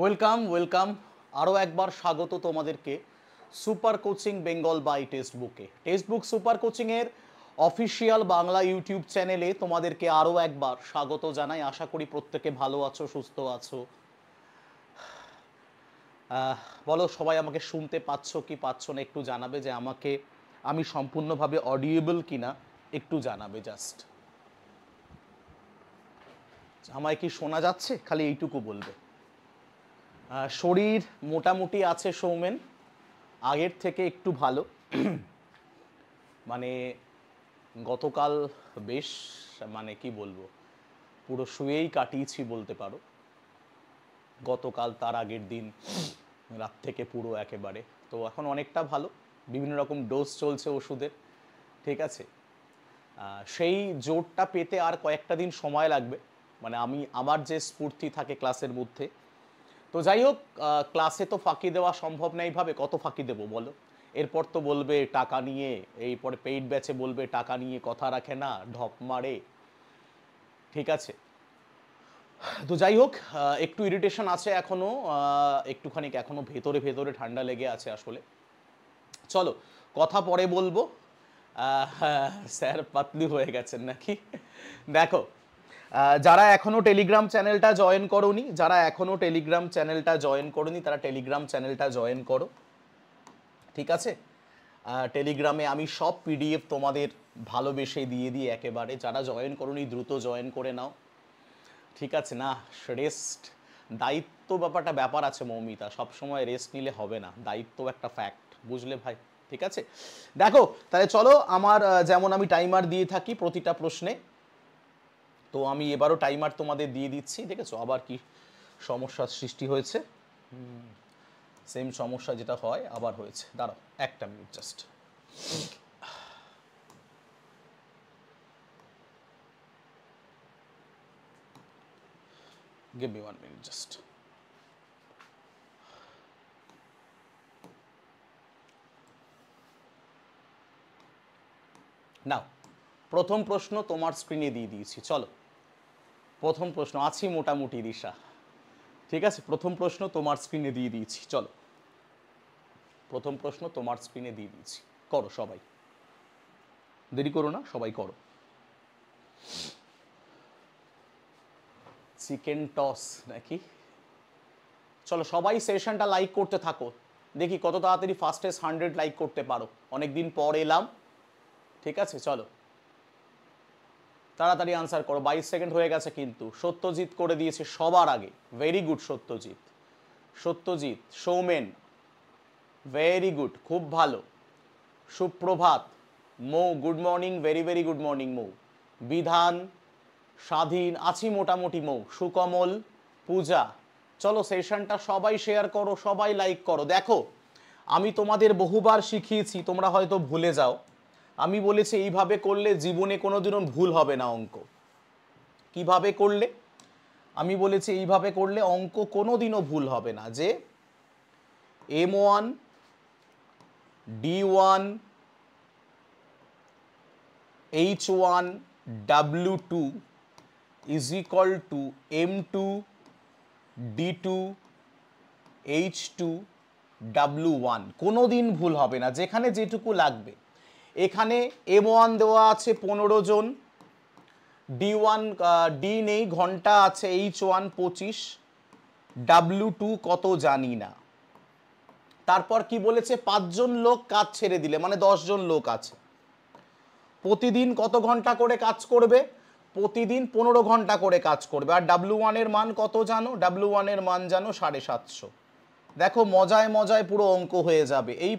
Welcome welcome আরও একবার স্বাগত তোমাদেরকে super coaching Bengal by text বুকে টেক্সট বুক সুপার কোচিংয়ের অফিসিয়াল বাংলা ইউটিউব চ্যানেলে তোমাদেরকে আরও একবার স্বাগত জানাই আশা করি প্রত্যেকে ভালো আছো সুস্থ আছো বলো সবাই আমাকে শুনতে পাচ্ছ কি পাচ্ছ না একটু জানাবে যে আমাকে আমি সম্পূর্ণভাবে অডিয়েবল কিনা একটু জানাবে জাস্ট আমায় কি শোনা যাচ্ছে খালি এইটুকু বলবে শরীর মোটামুটি আছে সৌমেন আগের থেকে একটু ভালো মানে গতকাল বেশ মানে কি বলবো পুরো শুয়েই কাটিয়েছি বলতে পারো গতকাল তার আগের দিন রাত থেকে পুরো একেবারে তো এখন অনেকটা ভালো বিভিন্ন রকম ডোজ চলছে ওষুধের ঠিক আছে সেই জোরটা পেতে আর কয়েকটা দিন সময় লাগবে মানে আমি আমার যে স্ফূর্তি থাকে ক্লাসের মধ্যে তো যাই হোক ক্লাসে তো ফাঁকি দেওয়া সম্ভব না ভাবে কত ফাঁকি দেবো বলো এরপর তো বলবে টাকা নিয়ে এরপরে পেইড ব্যাচে বলবে টাকা নিয়ে কথা রাখে না ঢপ মারে ঠিক আছে তো যাই হোক একটু ইরিটেশন আছে এখনও একটুখানি এখনও ভেতরে ভেতরে ঠান্ডা লেগে আছে আসলে চলো কথা পরে বলবো স্যার পাতলি হয়ে গেছেন নাকি দেখো যারা এখনও টেলিগ্রাম চ্যানেলটা জয়েন করনি যারা এখনও টেলিগ্রাম চ্যানেলটা জয়েন করনি তারা টেলিগ্রাম চ্যানেলটা জয়েন করো ঠিক আছে টেলিগ্রামে আমি সব পিডিএফ তোমাদের ভালোবেসে দিয়ে দিই একেবারে যারা জয়েন করনি দ্রুত জয়েন করে নাও ঠিক আছে না রেস্ট দায়িত্ব ব্যাপারটা ব্যাপার আছে মৌমিতা সবসময় রেস্ট নিলে হবে না দায়িত্ব একটা ফ্যাক্ট বুঝলে ভাই ঠিক আছে দেখো তাহলে চলো আমার যেমন আমি টাইমার দিয়ে থাকি প্রতিটা প্রশ্নে তো আমি এবারও টাইমার তোমাদের দিয়ে দিচ্ছি দেখেছো আবার কি সমস্যার সৃষ্টি হয়েছে সেম সমস্যা যেটা হয় আবার হয়েছে দাঁড়াও একটা minute just give me one minute just now প্রথম প্রশ্ন তোমার স্ক্রিনে দিয়ে দিয়েছি চলো প্রথম প্রশ্ন আছি মোটামুটি দিশা ঠিক আছে প্রথম প্রশ্ন তোমার স্ক্রিনে দিয়ে দিয়েছি চলো প্রথম প্রশ্ন তোমার স্ক্রিনে দিয়ে দিয়েছি করো সবাই দেরি করো না সবাই করো চিকেন টস নাকি চলো সবাই সেশনটা লাইক করতে থাকো দেখি কত তাড়াতাড়ি ফার্স্টেস্ট হান্ড্রেড লাইক করতে পারো অনেক দিন পর এলাম ঠিক আছে চলো তাড়াতাড়ি আনসার করো বাইশ সেকেন্ড হয়ে গেছে কিন্তু সত্যজিৎ করে দিয়েছে সবার আগে very good Satyajit Satyajit Soumen very good খুব ভালো সুপ্রভাত Mou good morning very very good morning Mou Bidhan Swadhin আছি মোটামুটি মৌ সুকমল পূজা চলো সেশনটা সবাই শেয়ার করো সবাই লাইক করো দেখো আমি তোমাদের বহুবার শিখিয়েছি তোমরা হয়তো ভুলে যাও আমি বলেছি এইভাবে করলে জীবনে কোনো দিনও ভুল হবে না অঙ্ক কিভাবে করলে আমি বলেছি এইভাবে করলে অঙ্ক কোনো দিনও ভুল হবে না যে M one D one H one W two two M two D two H two h2 one কোনো দিন ভুল হবে না যেখানে যেটুকু লাগবে এখানে এম ওয়ান দেওয়া আছে পনেরো জন ডি ওয়ান ডি নেই ঘন্টা আছে এইচ ওয়ান পঁচিশ ডাব্লু টু কত জানি না তারপর কি বলেছে পাঁচজন লোক কাজ ছেড়ে দিলে মানে দশজন লোক আছে প্রতিদিন কত ঘন্টা করে কাজ করবে প্রতিদিন পনেরো ঘন্টা করে কাজ করবে আর ডাব্লু ওয়ানের মান কত জানো ডাব্লু ওয়ানের মান জানো সাড়ে সাতশো দেখো মজায় মজায় পুরো অঙ্ক হয়ে যাবে এই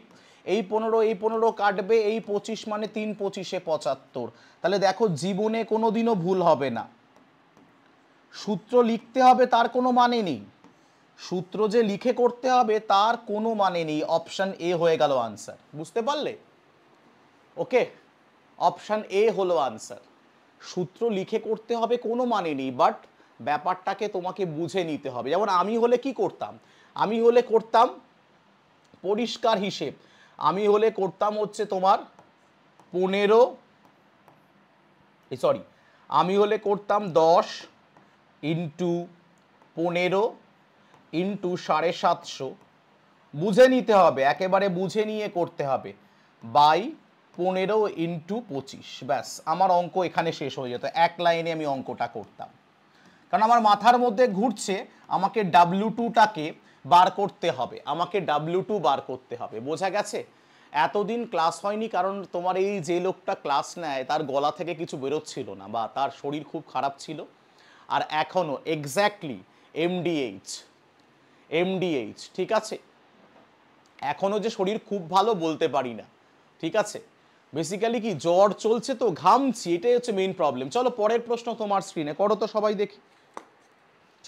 এই পনেরো এই পনেরো কাটবে এই পঁচিশ মানে তিন পঁচিশে পঁচাত্তর তাহলে দেখো জীবনে কোনো দিনও ভুল হবে না সূত্র লিখতে হবে তার কোনো মানে নেই সূত্র যে লিখে করতে হবে তার কোনো মানে নেই অপশান এ হয়ে গেল আনসার বুঝতে পারলে ওকে অপশান এ হলো আনসার সূত্র লিখে করতে হবে কোনো মানে নেই বাট ব্যাপারটাকে তোমাকে বুঝে নিতে হবে যেমন আমি হলে কি করতাম আমি হলে করতাম পরিষ্কার হিসেব আমি হলে করতাম হচ্ছে তোমার পনেরো সরি আমি হলে করতাম দশ ইন্টু পনেরো ইন্টু সাড়ে সাতশো বুঝে নিতে হবে একেবারে বুঝে নিয়ে করতে হবে বাই পনেরো ইন্টু পঁচিশ ব্যাস আমার অঙ্ক এখানে শেষ হয়ে যেত এক লাইনে আমি অঙ্কটা করতাম কারণ আমার মাথার মধ্যে ঘুরছে আমাকে ডাব্লু টুটাকে বার করতে হবে আমাকে ডাব্লিউ টু বার করতে হবে বোঝা গেছে এতদিন ক্লাস হয়নি কারণ তোমার এই যে লোকটা ক্লাস নেয় তার গলা থেকে কিছু বেরোচ্ছিল না বা তার শরীর খুব খারাপ ছিল আর এখনও এক্স্যাক্টলি এমডিএইচ এমডিএইচ ঠিক আছে এখনও যে শরীর খুব ভালো বলতে পারি না ঠিক আছে বেসিক্যালি কি জ্বর চলছে তো ঘামছি এটাই হচ্ছে মেইন প্রবলেম চলো পরের প্রশ্ন তোমার স্ক্রিনে করো তো সবাই দেখি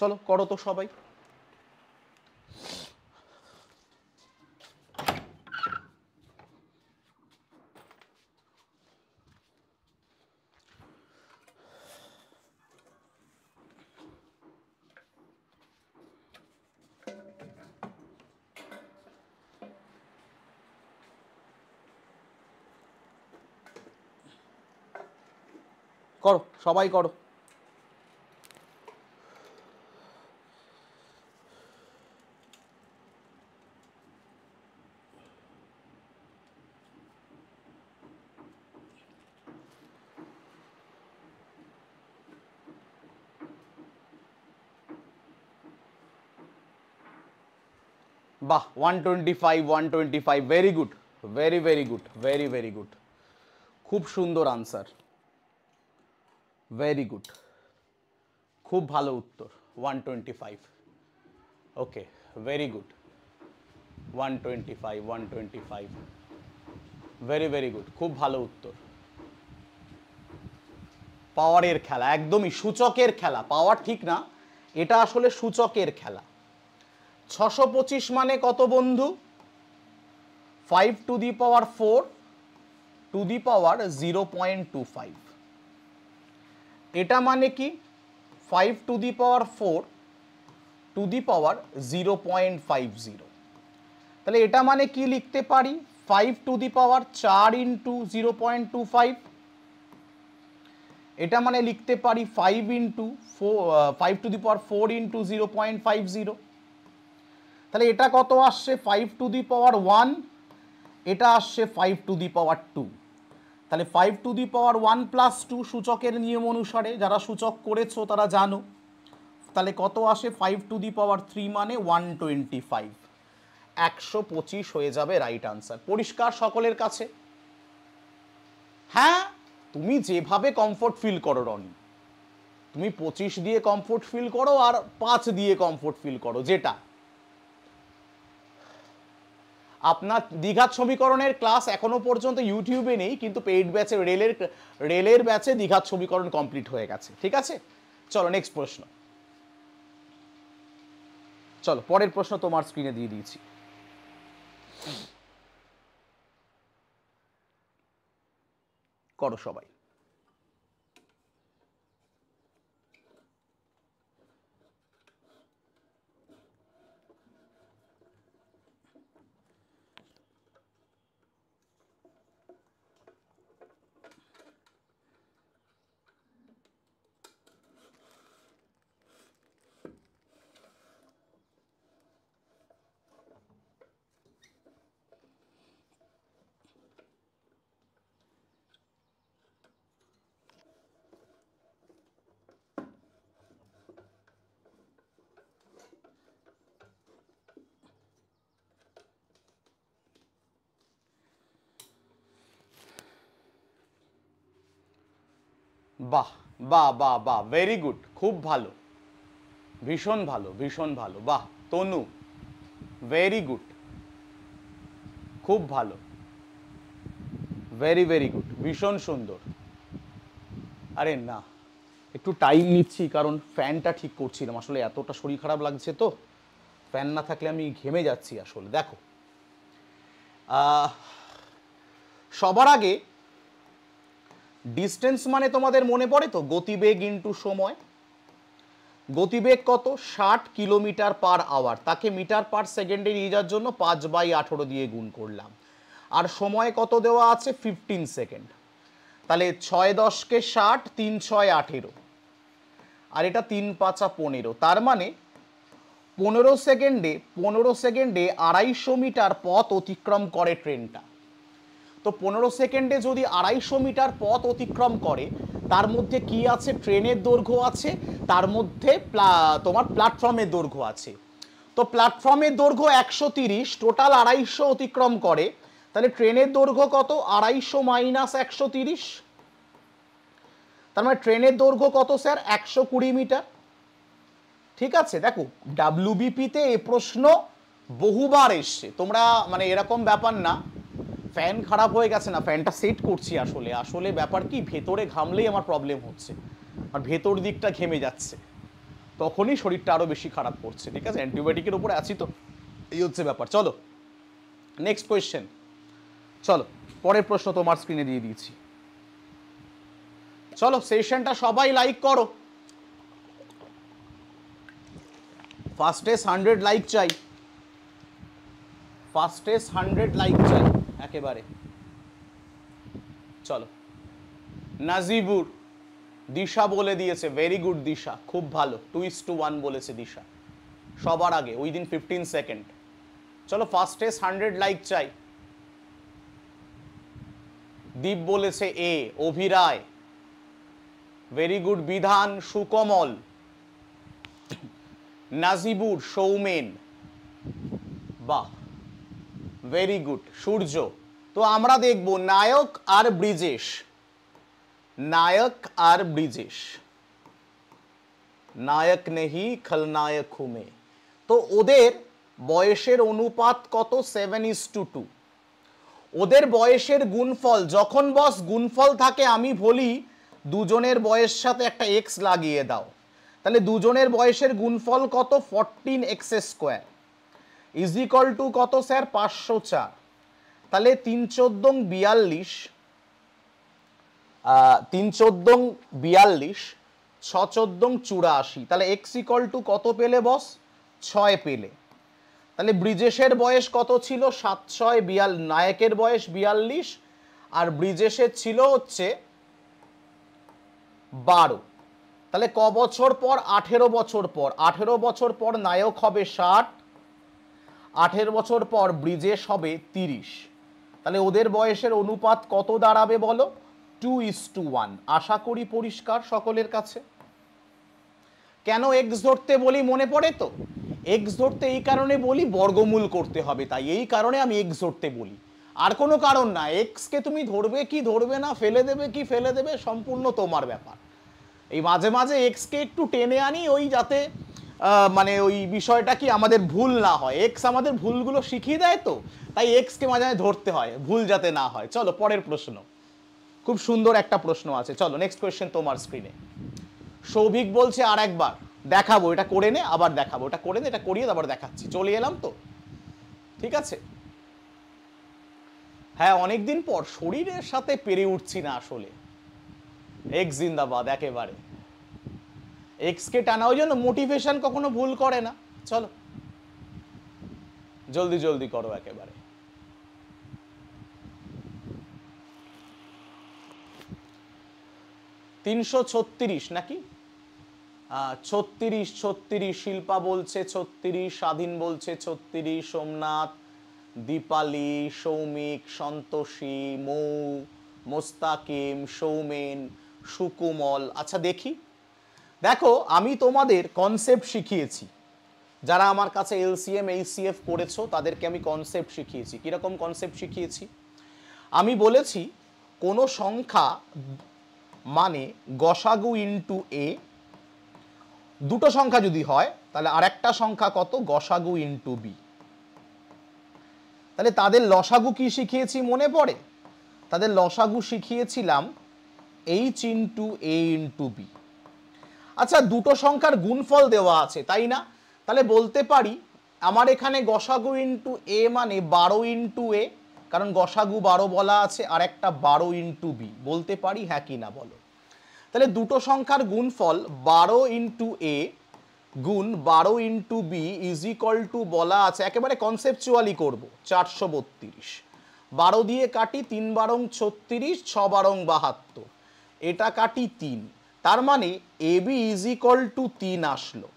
চলো করো তো সবাই করো সবাই করো বাহ one twenty five one twenty five very good very very good very very good খুব সুন্দর আনসার ভেরি গুড খুব ভালো উত্তর one twenty five okay very good one twenty five one twenty five very very good খুব ভালো উত্তর পাওয়ারের খেলা একদমই সূচকের খেলা পাওয়ার ঠিক না এটা আসলে সূচকের খেলা ছশো পঁচিশ মানে কত বন্ধু five to the power four to the power zero point two five এটা মানে কি five to the power four to the power zero point five zero তাহলে এটা মানে কি লিখতে পারি ফাইভ টু দি পাওয়ার চার into zero point two five এটা মানে লিখতে পারি five into four five to the power four into zero point five zero তাহলে এটা কত আসছে five to the power one এটা আসছে five to the power two তাহলে five to the power one plus two সূচকের নিয়ম অনুসারে যারা সূচক করেছো তারা জানো তাহলে কত আসে five to the power three মানে ওয়ান টোয়েন্টি ফাইভ একশো পঁচিশ হয়ে যাবে রাইট আনসার পরিষ্কার সকলের কাছে হ্যাঁ তুমি যেভাবে কমফোর্ট ফিল করো রনি তুমি পঁচিশ দিয়ে কমফোর্ট ফিল করো আর পাঁচ দিয়ে কমফোর্ট ফিল করো যেটা আপনার দীঘাত সমীকরণের ক্লাস এখনও পর্যন্ত ইউটিউবে নেই কিন্তু পেইড ব্যাচে রেলের রেলের ব্যাচে দীঘাত সমীকরণ কমপ্লিট হয়ে গেছে ঠিক আছে চলো নেক্সট প্রশ্ন চলো পরের প্রশ্ন তোমার স্ক্রিনে দিয়ে দিয়েছি করো সবাই বাহ বাহ বাহ বাহ ভেরি গুড খুব ভালো ভীষণ ভালো ভীষণ ভালো বাহ তনু ভেরি গুড খুব ভালো ভেরি ভেরি গুড ভীষণ সুন্দর আরে না একটু টাইম নিচ্ছি কারণ ফ্যানটা ঠিক করছিলাম আসলে এতটা শরীর খারাপ লাগছে তো ফ্যান না থাকলে আমি ঘেমে যাচ্ছি আসলে দেখো সবার আগে ডিস্টেন্স মানে তোমাদের মনে পড়ে তো গতিবেগ ইন্টু সময় গতিবেগ কত ষাট কিলোমিটার পার আওয়ার তাকে মিটার পার সেকেন্ডে নিয়ে যাওয়ার জন্য পাঁচ বাই আঠেরো দিয়ে গুণ করলাম আর সময় কত দেওয়া আছে ফিফটিন সেকেন্ড তাহলে ছয় দশকে ষাট তিন ছয় আঠেরো আর এটা তিন পাঁচা পনেরো তার মানে পনেরো সেকেন্ডে পনেরো সেকেন্ডে আড়াইশো মিটার পথ অতিক্রম করে ট্রেনটা তো পনেরো সেকেন্ডে যদি আড়াইশো মিটার পথ অতিক্রম করে তার মধ্যে কি আছে ট্রেনের দৈর্ঘ্য আছে তার মধ্যে তোমার প্ল্যাটফর্মের দৈর্ঘ্য আছে তো প্ল্যাটফর্মের দৈর্ঘ্য একশো তিরিশ টোটাল আড়াইশো অতিক্রম করে তাহলে ট্রেনের দৈর্ঘ্য কত আড়াইশো মাইনাস একশো তিরিশ তার মানে ট্রেনের দৈর্ঘ্য কত স্যার একশো কুড়ি মিটার ঠিক আছে দেখো ডাব্লিউবিপিতে এ প্রশ্ন বহুবার এসছে তোমরা মানে এরকম ব্যাপার না ফ্যান খারাপ হয়ে গেছে না ফ্যানটা সেট করছি আসলে আসলে ব্যাপার কি ভেতরে ঘামলেই আমার প্রবলেম হচ্ছে আর ভেতর দিকটা ঘেমে যাচ্ছে তখনই শরীরটা আরও বেশি খারাপ করছে ঠিক আছে অ্যান্টিবায়োটিকের উপরে আছি তো এই হচ্ছে ব্যাপার চলো নেক্সট কোয়েশ্চেন চলো পরের প্রশ্ন তোমার স্ক্রিনে দিয়ে দিয়েছি চলো সেশনটা সবাই লাইক করো ফার্স্টেস্ট হান্ড্রেড লাইক চাই ফার্স্টেস্ট হান্ড্রেড লাইক চাই একেবারে চলো নাজিবুর দিশা বলে দিয়েছে ভেরি গুড দিশা খুব ভালো টু ইস টু ওয়ান বলেছে দিশা সবার আগে ওই দিন ফিফটিন সেকেন্ড চলো ফার্স্টেস্ট হান্ড্রেড লাইক চাই দীপ বলেছে এ অভিরায় ভেরি গুড বিধান সুকমল নাজিবুর সৌমেন বাহ ভেরি গুড সূর্য তো আমরা দেখব নায়ক আর ব্রিজেশ নায়ক আর ব্রিজেশ নায়ক নেহি খলনায়ক হুমে তো ওদের বয়সের অনুপাত কত সেভেন ইস টু টু ওদের বয়সের গুণফল যখন বস গুণফল থাকে আমি বলি দুজনের বয়স সাথে একটা এক্স লাগিয়ে দাও তাহলে দুজনের বয়সের গুণফল কত fourteen x square is equal to কত স্যার পাঁচশো চার তাহলে তিন চোদ্দং বিয়াল্লিশ তিন চোদ্দং বিয়াল্লিশ ছ চোদ্দং চুরাশি তাহলে এক্স ইকল টু কত পেলে বস ছয় পেলে তাহলে ব্রিজেশের বয়স কত ছিল সাত ছয় বিয়াল নায়কের বয়স বিয়াল্লিশ আর ব্রিজেশের ছিল হচ্ছে বারো তাহলে ক বছর পর আঠেরো বছর পর আঠেরো বছর পর নায়ক হবে ষাট আঠের বছর পর ব্রিজেশ হবে তিরিশ তাহলে ওদের বয়সের অনুপাত কত দাঁড়াবে বলো টু ইস টু ওয়ান আশা করি পরিষ্কার সকলের কাছে কেন এক্স ধরতে বলি মনে পড়ে তো এক্স ধরতে এই কারণে বলি বর্গমূল করতে হবে তাই এই কারণে আমি এক্স ধরতে বলি আর কোনো কারণ না এক্সকে তুমি ধরবে কি ধরবে না ফেলে দেবে কি ফেলে দেবে সম্পূর্ণ তোমার ব্যাপার এই মাঝে মাঝে এক্সকে একটু টেনে আনি ওই যাতে মানে ওই বিষয়টা কি আমাদের ভুল না হয় এক্স আমাদের ভুলগুলো শিখিয়ে দেয় তো তাই এক্সকে মাঝে মাঝে ধরতে হয় ভুল যাতে না হয় চলো পরের প্রশ্ন খুব সুন্দর একটা প্রশ্ন আছে চলো নেক্সট কোয়েশ্চেন তোমার স্ক্রিনে সৌভিক বলছে আর একবার দেখাবো এটা করে নে আবার দেখাবো এটা করে নে এটা করিয়ে আবার দেখাচ্ছি চলে এলাম তো ঠিক আছে হ্যাঁ অনেকদিন পর শরীরের সাথে পেরে উঠছি না আসলে এক জিন্দাবাদ একেবারে এক্সকে টানা ওই জন্য মোটিভেশন কখনো ভুল করে না চলো জলদি জলদি করো একেবারে তিনশো ছত্রিশ নাকি ছত্রিশ ছত্রিশ শিল্পা বলছে ছত্রিশ স্বাধীন বলছে ছত্রিশ সোমনাথ দীপালি সৌমিক সন্তোষী মৌ মোস্তাকিম সৌমেন সুকুমল আচ্ছা দেখি দেখো আমি তোমাদের কনসেপ্ট শিখিয়েছি যারা আমার কাছে এলসিএম এইচসিএফ করেছো তাদেরকে আমি কনসেপ্ট শিখিয়েছি কীরকম কনসেপ্ট শিখিয়েছি আমি বলেছি কোনো সংখ্যা মানে গসাগু ইন্টু এ দুটো সংখ্যা যদি হয় তাহলে আর একটা সংখ্যা কত গসাগু ইন্টু বি তাহলে তাদের লসাগু কি শিখিয়েছি মনে পড়ে তাদের লসাগু শিখিয়েছিলাম H into A into B আচ্ছা দুটো সংখ্যার গুণফল দেওয়া আছে তাই না তাহলে বলতে পারি আমার এখানে গসাগু ইন্টু এ মানে বারো ইন্টু এ কারণ গসাগু বারো বলা আছে আর একটা বারো ইন্টু বি বলতে পারি হ্যাঁ কি না বলো তাহলে দুটো সংখ্যার গুণফল বারো ইন্টু এ গুণ বারো into B is equal to বলা আছে একেবারে কনসেপচুয়ালি করবো চারশো বত্রিশ বারো দিয়ে কাটি তিন বারং ছত্রিশ ছ বারং বাহাত্তর এটা কাটি তিন তার মানে A B is equal to তিন আসলো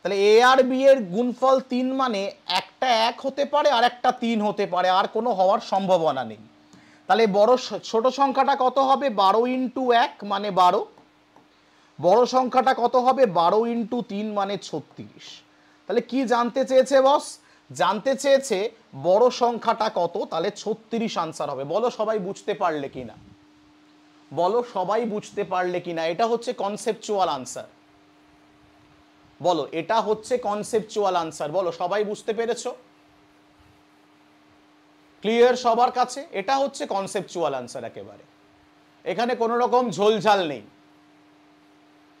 তাহলে এ আর বি এর গুণফল তিন মানে একটা এক হতে পারে আর একটা তিন হতে পারে আর কোনো হওয়ার সম্ভাবনা নেই তাহলে বড় ছোট সংখ্যাটা কত হবে বারো ইন্টু এক মানে বারো বড় সংখ্যাটা কত হবে বারো ইন্টু তিন মানে ছত্রিশ তাহলে কি জানতে চেয়েছে বস জানতে চেয়েছে বড় সংখ্যাটা কত তাহলে ছত্রিশ আনসার হবে বলো সবাই বুঝতে পারলে কিনা বলো সবাই বুঝতে পারলে কিনা এটা হচ্ছে কনসেপচুয়াল আনসার বলো এটা হচ্ছে কনসেপচুয়াল আনসার বলো সবাই বুঝতে পেরেছ ক্লিয়ার সবার কাছে এটা হচ্ছে কনসেপচুয়াল আনসার একেবারে এখানে কোনো রকম ঝোলঝাল নেই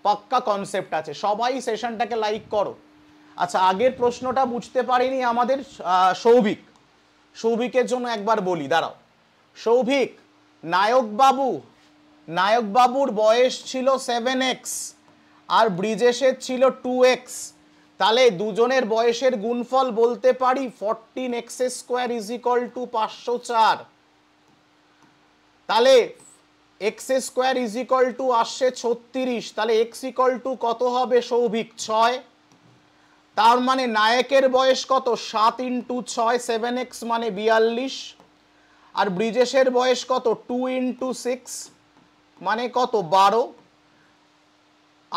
পাক্কা কনসেপ্ট আছে সবাই সেশনটাকে লাইক করো আচ্ছা আগের প্রশ্নটা বুঝতে পারিনি আমাদের সৌভিক সৌভিকের জন্য একবার বলি দাঁড়াও সৌভিক নায়ক বাবু নায়কবাবুর বয়স ছিল সেভেন এক্স আর ব্রিজেশের ছিল টু এক্স তাহলে দুজনের বয়সের গুণফল বলতে পারি fourteen x square is equal to পাঁচশো চার তাহলে x square is equal to আসছে ছত্রিশ তাহলে এক্স ইকল টু কত হবে সৌভিক ছয় তার মানে নায়কের বয়স কত সাত ইন্টু ছয় সেভেন এক্স মানে বিয়াল্লিশ আর ব্রিজেশের বয়স কত টু ইন্টু সিক্স মানে কত বারো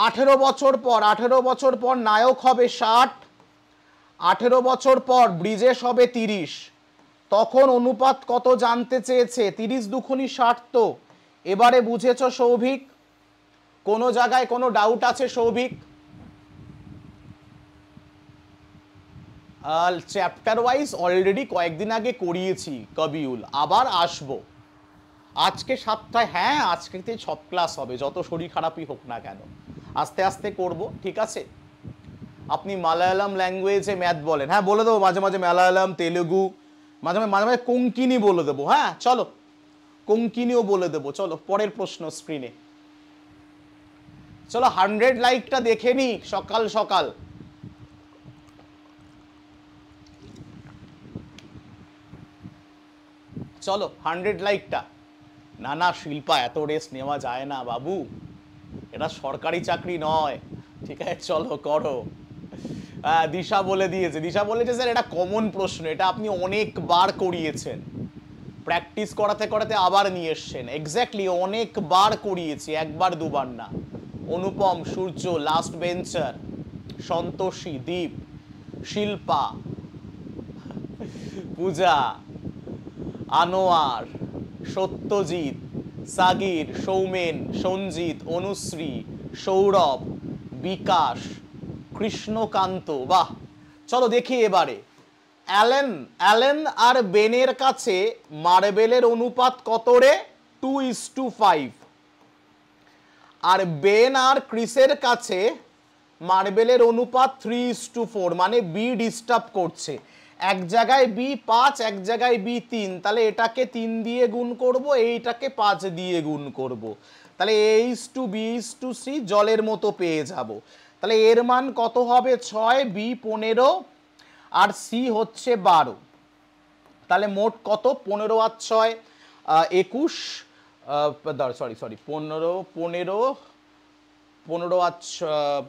আঠেরো বছর পর আঠেরো বছর পর নায়ক হবে ষাট আঠেরো বছর পর ব্রিজেস হবে তিরিশ তখন অনুপাত কত জানতে চেয়েছে তিরিশ দুখুনি ষাট তো এবারে বুঝেছ সৌভিক কোনো জায়গায় কোনো ডাউট আছে সৌভিক চ্যাপ্টার ওয়াইজ অলরেডি কয়েকদিন আগে করিয়েছি কবিউল আবার আসবো আজকে সাতটায় হ্যাঁ তো সব ক্লাস হবে যত শরীর খারাপই হোক না কেন আস্তে আস্তে করব ঠিক আছে আপনি মালায়ালাম ল্যাঙ্গুয়েজে ম্যাথ বলেন হ্যাঁ বলে দেবো মাঝে মাঝে মালায়ালাম তেলেগু মাঝে মাঝে মাঝে মাঝে কোঙ্কিনি বলে দেবো হ্যাঁ চলো কোঙ্কিনিও বলে দেবো চলো পরের প্রশ্ন স্ক্রিনে চলো হান্ড্রেড লাইকটা দেখে নি সকাল সকাল চলো হান্ড্রেড লাইকটা না না শিল্পা এত রেস্ট নেওয়া যায় না বাবু এটা সরকারি চাকরি নয় ঠিক আছে চলো করো দিশা বলে দিয়েছে দিশা বলেছে স্যার এটা কমন প্রশ্ন এটা আপনি অনেকবার করিয়েছেন প্র্যাকটিস করাতে করাতে আবার নিয়ে এসছেন এক্স্যাক্টলি অনেকবার করিয়েছি একবার দুবার না অনুপম সূর্য লাস্ট বেঞ্চার সন্তোষী দ্বীপ শিল্পা পূজা আনোয়ার সত্যজিৎ সাগির সৌমেন সঞ্জিত অনুশ্রী সৌরভ বিকাশ কৃষ্ণকান্ত বাহ চলো দেখি এবারে অ্যালেন অ্যালেন আর বেনের কাছে মার্বেলের অনুপাত কত Ray two is to five আর বেন আর ক্রিসের কাছে মার্বেলের অনুপাত থ্রি ইস টু ফোর মানে বি ডিস্টার্ব করছে এক জায়গায় বি পাঁচ এক জায়গায় বি তিন তাহলে এটাকে তিন দিয়ে গুণ করব এইটাকে পাঁচ দিয়ে গুণ করব। তাহলে A is to B is to C জলের মতো পেয়ে যাব তাহলে এর মান কত হবে ছয় বি পনেরো আর সি হচ্ছে বারো তাহলে মোট কত পনেরো আর ছয় একুশ সরি সরি পনেরো পনেরো পনেরো আর ছ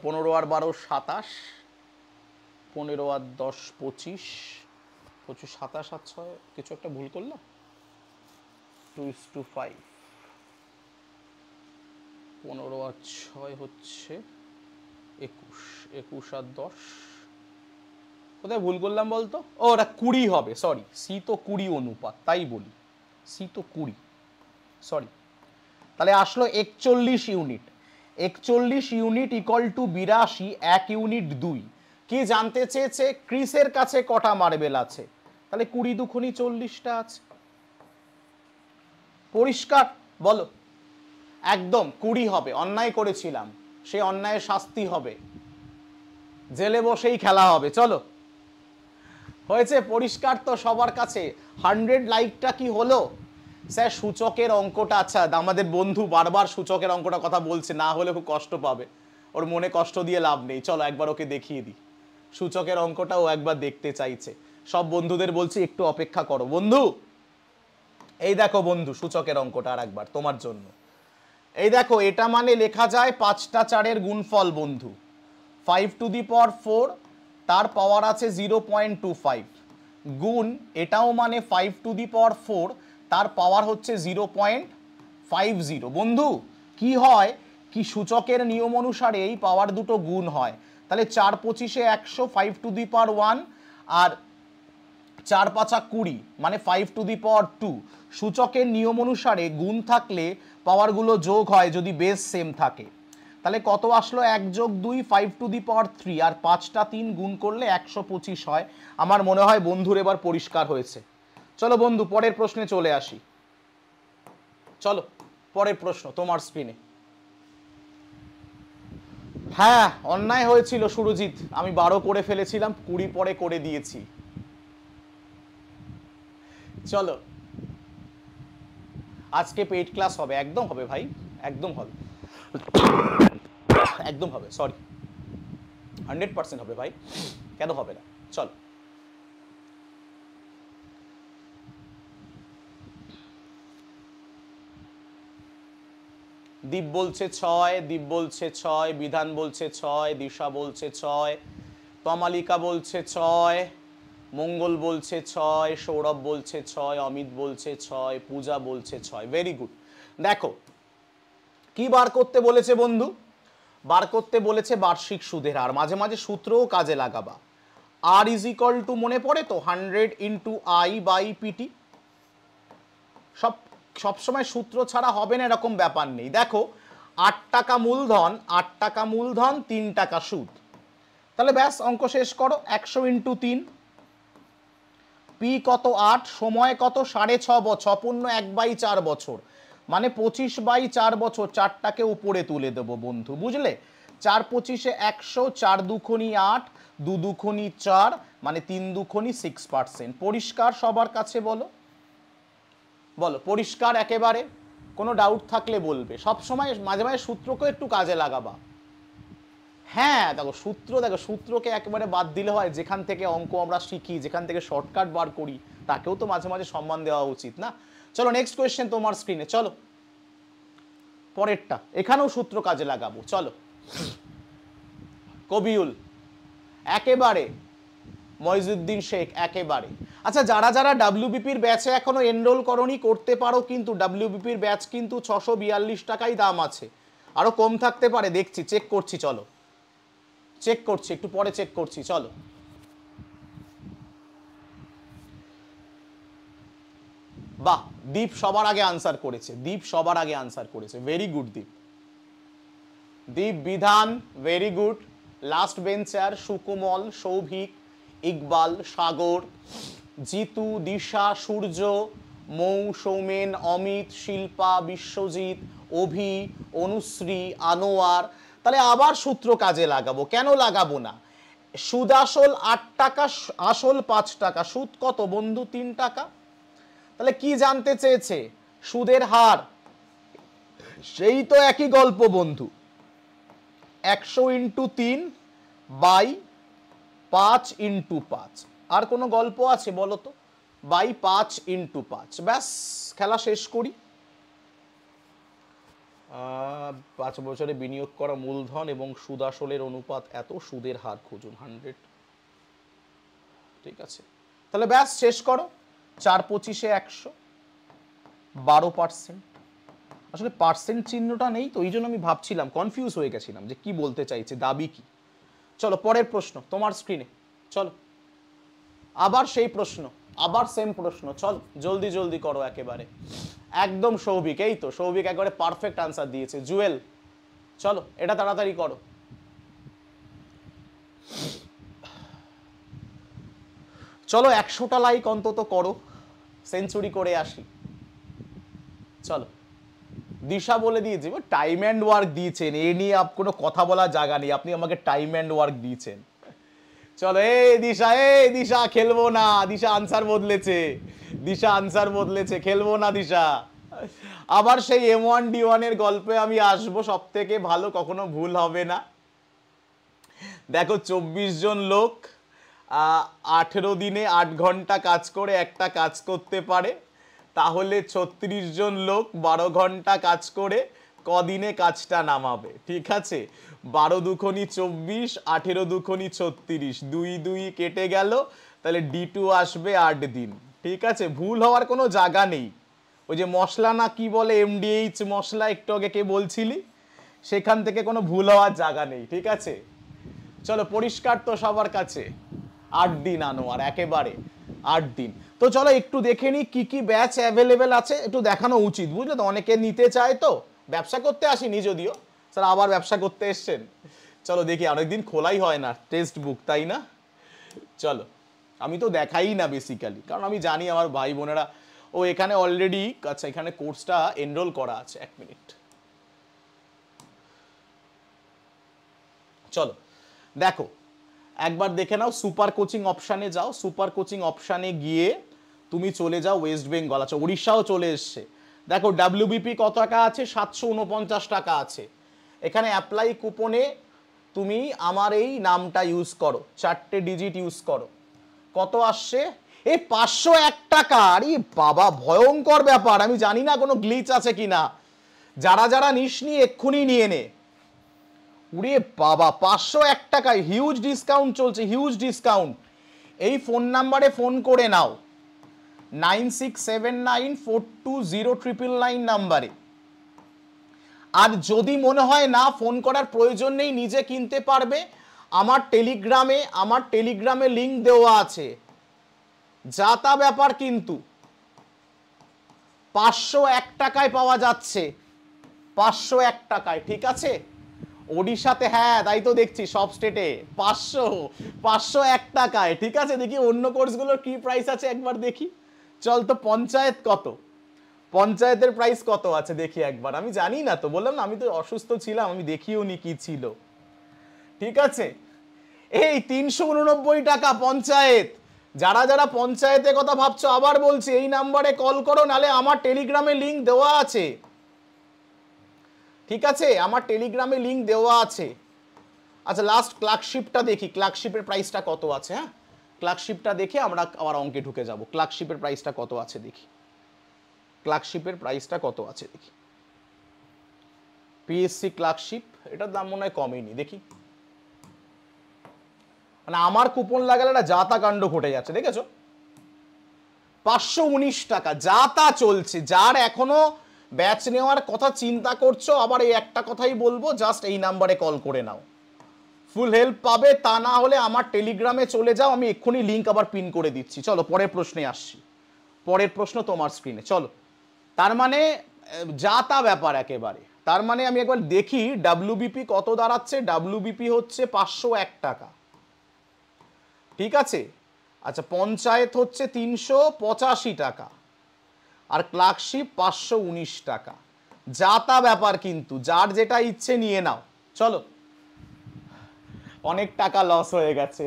পনেরো আর বারো সাতাশ পনেরো আর দশ পঁচিশ প্রচুর সাতাশ সাত ছয় কিছু একটা ভুল করলাম টু ইস টু ফাইভ পনেরো আর ছয় হচ্ছে একুশ একুশ আর দশ কোথায় ভুল করলাম বলতো ও ওটা কুড়ি হবে সরি সি তো কুড়ি অনুপাত তাই বলি সি তো কুড়ি সরি তাহলে আসলো একচল্লিশ ইউনিট একচল্লিশ ইউনিট ইকল টু বিরাশি এক ইউনিট দুই কি জানতে চেয়েছে ক্রিসের কাছে কটা মার্বেল আছে তাহলে কুড়ি দুখুনি চল্লিশটা আছে পরিষ্কার বলো একদম কুড়ি হবে অন্যায় করেছিলাম সেই অন্যায় শাস্তি হবে জেলে বসেই খেলা হবে চলো হয়েছে পরিষ্কার তো সবার কাছে হান্ড্রেড লাইকটা কি হলো স্যার সূচকের অঙ্কটা আচ্ছা আমাদের বন্ধু বারবার সূচকের অঙ্কটা কথা বলছে না হলে খুব কষ্ট পাবে ওর মনে কষ্ট দিয়ে লাভ নেই চলো একবার ওকে দেখিয়ে দিই সূচকের অঙ্কটাও একবার দেখতে চাইছে সব বন্ধুদের বলছি একটু অপেক্ষা করো বন্ধু এই দেখো বন্ধু সূচকের অঙ্কটা আর একবার তোমার জন্য এই দেখো এটা মানে লেখা যায় পাঁচটা চারের গুণফল বন্ধু ফাইভ টু দি পর ফোর তার পাওয়ার আছে জিরো পয়েন্ট টু ফাইভ গুণ এটাও মানে ফাইভ টু দি পর ফোর তার পাওয়ার হচ্ছে জিরো পয়েন্ট ফাইভ জিরো বন্ধু কি হয় কি সূচকের নিয়ম অনুসারে এই পাওয়ার দুটো গুণ হয় তাহলে চার পঁচিশে একশো five to the power one আর চার পাঁচা কুড়ি মানে five to the power two সূচকের নিয়ম অনুসারে গুণ থাকলে পাওয়ারগুলো যোগ হয় যদি বেস সেম থাকে তাহলে কত আসলো এক যোগ দুই five to the power three আর পাঁচটা তিন গুণ করলে একশো পঁচিশ হয় আমার মনে হয় বন্ধুর এবার পরিষ্কার হয়েছে চলো বন্ধু পরের প্রশ্নে চলে আসি চলো পরের প্রশ্ন তোমার স্ক্রিনে হ্যাঁ অন্যায় হয়েছিল সুরজিৎ আমি বারো করে ফেলেছিলাম কুড়ি পরে করে দিয়েছি চলো আজকে পেইড ক্লাস হবে একদম হবে ভাই একদম হবে একদম হবে সরি হান্ড্রেড পার্সেন্ট হবে ভাই কেন হবে না চলো দীপ বলছে ছয় দীপ বলছে ছয় বিধান বলছে ছয় দিশা বলছে ছয় তমালিকা বলছে ছয় মঙ্গল বলছে ছয় সৌরভ বলছে ছয় অমিত বলছে ছয় পূজা বলছে ছয় ভেরি গুড দেখো কি বার করতে বলেছে বন্ধু বার করতে বলেছে বার্ষিক সুদের আর মাঝে মাঝে সূত্রও কাজে লাগাবা আর ইজ ইকল টু মনে পড়ে তো hundred into I by PT সব সবসময় সূত্র ছাড়া হবে না এরকম ব্যাপার নেই দেখো আট টাকা মূলধন আট টাকা মূলধন তিন টাকা সুদ তাহলে ব্যাস অঙ্ক শেষ করো একশো ইন্টু তিন পি কত আট সময় কত সাড়ে ছ বছর পূর্ণ এক বাই চার বছর মানে পঁচিশ বাই চার বছর চারটাকে উপরে তুলে দেব বন্ধু বুঝলে চার পঁচিশে একশো চার দুখনি আট দু দুখনি চার মানে তিন দুখনি সিক্স পার্সেন্ট পরিষ্কার সবার কাছে বলো বলো পরিষ্কার একেবারে কোনো ডাউট থাকলে বলবে সবসময় মাঝে মাঝে সূত্রকেও একটু কাজে লাগাবা হ্যাঁ দেখো সূত্র দেখো সূত্রকে একেবারে বাদ দিলে হয় যেখান থেকে অঙ্ক আমরা শিখি যেখান থেকে শর্টকাট বার করি তাকেও তো মাঝে মাঝে সম্মান দেওয়া উচিত না চলো নেক্সট কোয়েশ্চেন তোমার স্ক্রিনে চলো পরেরটা এখানেও সূত্র কাজে লাগাবো চলো কবিউল একেবারে মহিজুদ্দিন শেখ একেবারে আচ্ছা যারা যারা ডাব্লিউবিপির ব্যাচে এখনও এনরোল করি করতে পারো কিন্তু ডাব্লিউবিপির ব্যাচ কিন্তু ছশো বিয়াল্লিশ টাকাই দাম আছে আরও কম থাকতে পারে দেখছি চেক করছি চলো চেক করছি একটু পরে চেক করছি চলো বাহ দীপ সবার আগে আনসার করেছে দীপ সবার আগে আনসার করেছে very good Deep Deep Bidhan very good last bencher Sukomal Souvik Iqbal Sagar Jitu Disha Surya Mou Soumen Amit Shilpa Biswajit Abhi Anushree Anwar তাহলে আবার সূত্র কাজে লাগাবো কেন লাগাবো না সুদ আসল আট টাকা আসল পাঁচ টাকা সুদ কত বন্ধু তিন টাকা তাহলে কি জানতে চেয়েছে সুদের হার সেই তো একই গল্প বন্ধু একশো ইন্টু তিন বাই পাঁচ ইন্টু পাঁচ আর কোনো গল্প আছে বলো তো বাই পাঁচ ইন্টু পাঁচ ব্যাস খেলা শেষ করি পাঁচ বছরে বিনিয়োগ করা মূলধন এবং সুদ আসলের অনুপাত এত সুদের হার খুঁজুন হান্ড্রেড ঠিক আছে তাহলে ব্যাস শেষ করো চার পঁচিশে একশো বারো পার্সেন্ট আসলে পার্সেন্ট চিহ্নটা নেই তো ওই জন্য আমি ভাবছিলাম কনফিউজ হয়ে গেছিলাম যে কি বলতে চাইছে দাবি কি চলো পরের প্রশ্ন তোমার স্ক্রিনে চলো আবার সেই প্রশ্ন আবার সেম প্রশ্ন চল জলদি জলদি করো একেবারে একদম সৌভিক এই তো সৌভিক একেবারে পারফেক্ট আনসার দিয়েছে জুয়েল চলো এটা তাড়াতাড়ি করো চলো একশোটা লাইক অন্তত করো সেঞ্চুরি করে আসি চলো দিশা বলে দিয়েছি টাইম অ্যান্ড ওয়ার্ক দিয়েছেন এ নিয়ে আপ কোনো কথা বলার জায়গা নেই আপনি আমাকে টাইম অ্যান্ড ওয়ার্ক দিয়েছেন চলো এ দিশা এ দিশা খেলবো না দিশা আনসার বদলেছে দিশা আনসার বদলেছে খেলবো না দিশা আবার সেই এম ওয়ান ডি ওয়ানের গল্পে আমি আসবো সব থেকে ভালো কখনো ভুল হবে না দেখো চব্বিশ জন লোক আঠেরো দিনে আট ঘন্টা কাজ করে একটা কাজ করতে পারে তাহলে ছত্রিশ জন লোক বারো ঘন্টা কাজ করে কদিনে কাজটা নামাবে ঠিক আছে বারো দুখনি চব্বিশ আঠেরো দুখনি ছত্রিশ দুই দুই কেটে গেল তাহলে ডি টু আসবে আট দিন ঠিক আছে ভুল হওয়ার কোনো জায়গা নেই ওই যে মশলা না কি বলে এমডিএইচ মশলা একটু আগে কে বলছিলি সেখান থেকে কোনো ভুল হওয়ার জায়গা নেই ঠিক আছে চলো পরিষ্কার তো সবার কাছে আট দিন আনো আর একেবারে আট দিন তো চলো একটু দেখে নিই কী কী ব্যাচ অ্যাভেলেবেল আছে একটু দেখানো উচিত বুঝলে তো অনেকে নিতে চায় তো ব্যবসা করতে আসিনি যদিও স্যার আবার ব্যবসা করতে এসছেন চলো দেখি অনেকদিন খোলাই হয় না টেক্সট বুক তাই না চলো আমি তো দেখাই না বেসিক্যালি কারণ আমি জানি আমার ভাই বোনেরা ও এখানে অলরেডি আচ্ছা এখানে কোর্সটা এনরোল করা আছে এক মিনিট চলো দেখো একবার দেখে নাও সুপার কোচিং অপশানে যাও সুপার কোচিং অপশানে গিয়ে তুমি চলে যাও ওয়েস্ট বেঙ্গল আচ্ছা উড়িষ্যাও চলে এসছে দেখো ডাব্লিউবিপি কত টাকা আছে সাতশো উনপঞ্চাশ টাকা আছে এখানে অ্যাপ্লাই কুপনে তুমি আমার এই নামটা ইউজ করো চারটে ডিজিট ইউজ করো কত আসছে এই পাঁচশো এক টাকা আরে বাবা ভয়ঙ্কর ব্যাপার আমি জানি না কোনো গ্লিচ আছে কি না যারা যারা নিস নি এক্ষুনি নিয়ে নে উড়ে বাবা পাঁচশো এক টাকায় হিউজ ডিসকাউন্ট চলছে হিউজ ডিসকাউন্ট এই ফোন নাম্বারে ফোন করে নাও nine six seven nine four two zero triple nine নাম্বারে আর যদি মনে হয় না ফোন করার প্রয়োজন নেই নিজে কিনতে পারবে আমার টেলিগ্রামে আমার টেলিগ্রামে লিঙ্ক দেওয়া আছে যা তা ব্যাপার কিন্তু পাঁচশো এক টাকায় পাওয়া যাচ্ছে পাঁচশো এক টাকায় ঠিক আছে ওড়িশাতে হ্যাঁ তাই তো দেখছি সব স্টেটে পাঁচশো পাঁচশো এক টাকায় ঠিক আছে দেখি অন্য কোর্সগুলোর কি প্রাইস আছে একবার দেখি চল তো পঞ্চায়েত কত পঞ্চায়েতের প্রাইস কত আছে দেখি একবার আমি জানি না তো বললাম না আমি তো অসুস্থ ছিলাম আমি দেখিও নি কি ছিল ঠিক আছে এই তিনশো উননব্বই টাকা পঞ্চায়েত যারা যারা পঞ্চায়েতের কথা ভাবছো আবার বলছি এই নাম্বারে কল করো নালে আমার টেলিগ্রামে লিঙ্ক দেওয়া আছে ঠিক আছে আমার টেলিগ্রামে লিঙ্ক দেওয়া আছে আচ্ছা লাস্ট ক্লার্কশিপটা দেখি ক্লার্কশিপের প্রাইসটা কত আছে হ্যাঁ ক্লার্কশিপটা দেখে আমরা আবার অঙ্কে ঢুকে যাব ক্লার্কশিপের প্রাইসটা কত আছে দেখি ক্লার্কশিপের প্রাইসটা কত আছে দেখি পিএসসি ক্লার্কশিপ এটার দাম মনে হয় কমেনি দেখি মানে আমার কুপন লাগালে একটা যাতা কাণ্ড ঘটে যাচ্ছে দেখেছো পাঁচশো উনিশ টাকা যা তা চলছে যার এখনো ব্যাচ নেওয়ার কথা চিন্তা করছো আবার এই একটা কথাই বলবো জাস্ট এই নাম্বারে কল করে নাও ফুল হেল্প পাবে তা না হলে আমার টেলিগ্রামে চলে যাও আমি এক্ষুনি লিঙ্ক আবার পিন করে দিচ্ছি চলো পরের প্রশ্নে আসছি পরের প্রশ্ন তোমার স্ক্রিনে চলো তার মানে যা তা ব্যাপার একেবারে তার মানে আমি একবার দেখি ডাব্লিউবিপি কত দাঁড়াচ্ছে ডাব্লিউবিপি হচ্ছে পাঁচশো এক টাকা ঠিক আছে আচ্ছা পঞ্চায়েত হচ্ছে তিনশো পঁচাশি টাকা আর ক্লার্কশিপ পাঁচশো উনিশ টাকা যা তা ব্যাপার কিন্তু যার যেটা ইচ্ছে নিয়ে নাও চলো অনেক টাকা লস হয়ে গেছে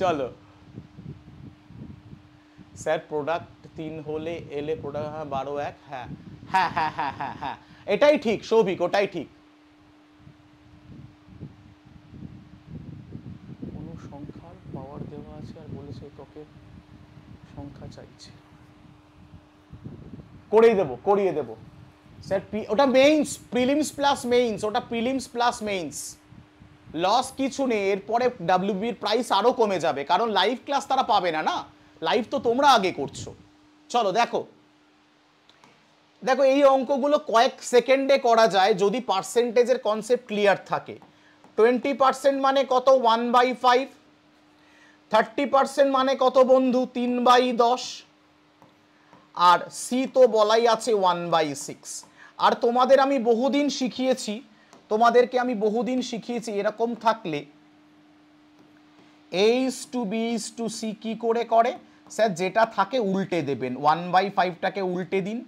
চলো স্যার প্রোডাক্ট তিন হলে এলে প্রোডাক্ট হ্যাঁ বারো এক হ্যাঁ হ্যাঁ হ্যাঁ হ্যাঁ হ্যাঁ হ্যাঁ এটাই ঠিক সৌভিক ওটাই ঠিক কোনো সংখ্যার পাওয়ার দেওয়া আছে আর বলেছে তোকে সংখ্যা চাইছে করেই দেব করিয়ে দেব স্যার ওটা মেইনস প্রিলিমস প্লাস মেইনস ওটা প্রিলিমস প্লাস মেইনস লস কিছু নেই এরপরে ডাব্লিউবির প্রাইস আরও কমে যাবে কারণ লাইভ ক্লাস তারা পাবে না না লাইভ তো তোমরা আগে করছো চলো দেখো দেখো এই অঙ্কগুলো কয়েক সেকেন্ডে করা যায় যদি পার্সেন্টেজের কনসেপ্ট ক্লিয়ার থাকে টোয়েন্টি পার্সেন্ট মানে কত one by five thirty percent মানে কত বন্ধু তিন বাই দশ আর সি তো বলাই আছে ওয়ান বাই সিক্স আর তোমাদের আমি বহুদিন শিখিয়েছি তোমাদেরকে আমি বহুদিন শিখিয়েছি এরকম থাকলে A is to B is to C কী করে করে স্যার যেটা থাকে উল্টে দেবেন ওয়ান বাই ফাইভটাকে উল্টে দিন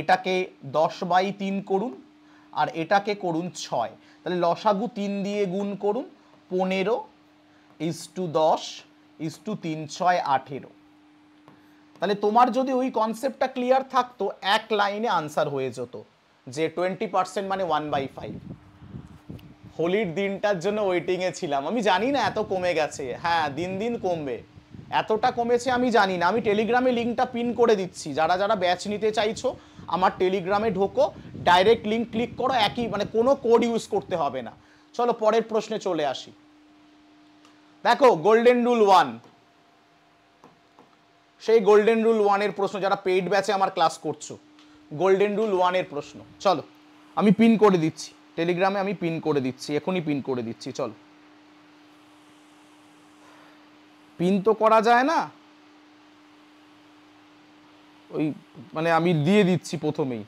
এটাকে দশ বাই তিন করুন আর এটাকে করুন ছয় তাহলে লসাগু তিন দিয়ে গুণ করুন পনেরো ইস টু দশ ইস টু তিন ছয় আঠেরো তাহলে তোমার যদি ওই কনসেপ্টটা ক্লিয়ার থাকতো এক লাইনে আনসার হয়ে যেত যে টোয়েন্টি পার্সেন্ট মানে ওয়ান বাই ফাইভ হোলির দিনটার জন্য ওয়েটিংয়ে ছিলাম আমি জানি না এত কমে গেছে হ্যাঁ দিন দিন কমবে এতটা কমেছে আমি জানি না আমি টেলিগ্রামে লিঙ্কটা পিন করে দিচ্ছি যারা যারা ব্যাচ নিতে চাইছো আমার টেলিগ্রামে ঢোকো ডাইরেক্ট লিঙ্ক ক্লিক করো একই মানে কোনো কোড ইউজ করতে হবে না চলো পরের প্রশ্নে চলে আসি দেখো গোল্ডেন রুল ওয়ান সেই গোল্ডেন রুল ওয়ানের প্রশ্ন যারা পেইড ব্যাচে আমার ক্লাস করছো গোল্ডেন রুল ওয়ানের প্রশ্ন চলো আমি পিন করে দিচ্ছি টেলিগ্রামে আমি পিন করে দিচ্ছি এখনই পিন করে দিচ্ছি চলো পিন তো করা যায় না ওই মানে আমি দিয়ে দিচ্ছি প্রথমেই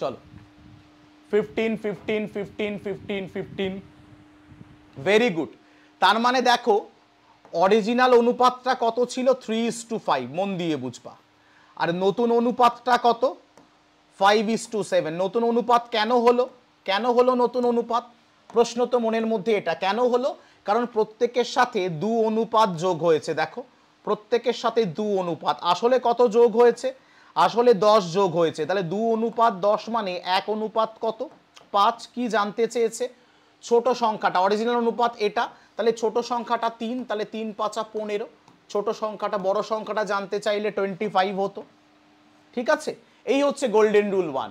চলো fifteen fifteen fifteen fifteen fifteen very good তার মানে দেখো অরিজিনাল অনুপাতটা কত ছিল থ্রি ইস টু ফাইভ মন দিয়ে বুঝবা আর নতুন অনুপাতটা কত ফাইভ ইস টু সেভেন নতুন অনুপাত কেন হলো কেন হলো নতুন অনুপাত প্রশ্ন তো মনের মধ্যে এটা কেন হলো কারণ প্রত্যেকের সাথে দু অনুপাত যোগ হয়েছে দেখো প্রত্যেকের সাথে দু অনুপাত আসলে কত যোগ হয়েছে আসলে দশ যোগ হয়েছে তাহলে দু অনুপাত দশ মানে এক অনুপাত কত পাঁচ কি জানতে চেয়েছে ছোট সংখ্যাটা অরিজিনাল অনুপাত এটা তাহলে ছোট সংখ্যাটা তিন তাহলে তিন পাঁচা পনেরো ছোট সংখ্যাটা বড় সংখ্যাটা জানতে চাইলে টোয়েন্টি ফাইভ হতো ঠিক আছে এই হচ্ছে গোল্ডেন রুল ওয়ান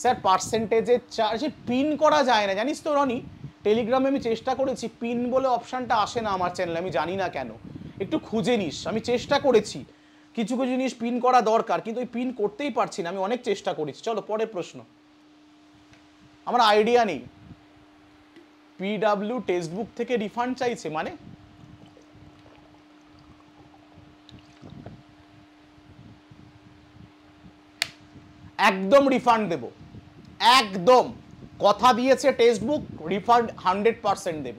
স্যার পার্সেন্টেজের চার্জে পিন করা যায় না জানিস তো রনি টেলিগ্রামে আমি চেষ্টা করেছি পিন বলে অপশানটা আসে না আমার চ্যানেলে আমি জানি না কেন একটু খুঁজে নিস আমি চেষ্টা করেছি কিছু কিছু জিনিস পিন করা দরকার কিন্তু ওই পিন করতেই পারছি না আমি অনেক চেষ্টা করেছি চলো পরের প্রশ্ন আমার আইডিয়া নেই পিডাব্লিউ টেক্সটবুক থেকে রিফান্ড চাইছে মানে একদম রিফান্ড দেবো একদম কথা দিয়েছে textbook refund hundred percent দেব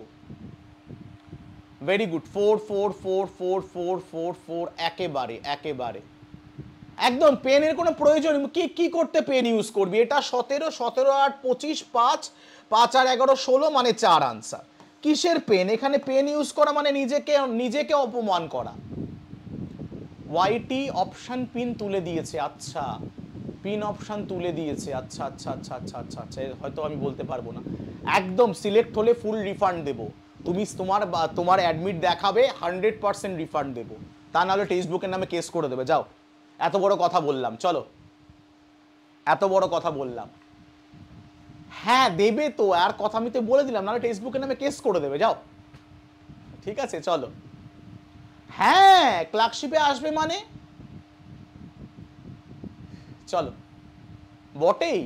very good four four four four four four four একেবারে একেবারে একদম পেনের কোনো প্রয়োজন কি কি করতে পেন ইউজ করবি এটা সতেরো সতেরো আট পঁচিশ পাঁচ পাঁচ আর এগারো ষোলো মানে চার আনসার কিসের পেন এখানে পেন ইউজ করা মানে নিজেকে নিজেকে অপমান করা ওয়াইটি অপশান পিন তুলে দিয়েছে আচ্ছা পিন অপশান তুলে দিয়েছে আচ্ছা আচ্ছা আচ্ছা আচ্ছা আচ্ছা আচ্ছা হয়তো আমি বলতে পারবো না একদম সিলেক্ট হলে ফুল রিফান্ড দেবো তুমি তোমার তোমার অ্যাডমিট দেখাবে হান্ড্রেড পার্সেন্ট রিফান্ড দেবো তা নাহলে টেক্সট বুকের নামে কেস করে দেবে যাও এত বড় কথা বললাম চলো এত বড় কথা বললাম হ্যাঁ দেবে তো আর কথা আমি তো বলে দিলাম নাহলে টেক্সট বুকের নামে কেস করে দেবে যাও ঠিক আছে চলো হ্যাঁ ক্লার্কশিপে আসবে মানে চলো বটেই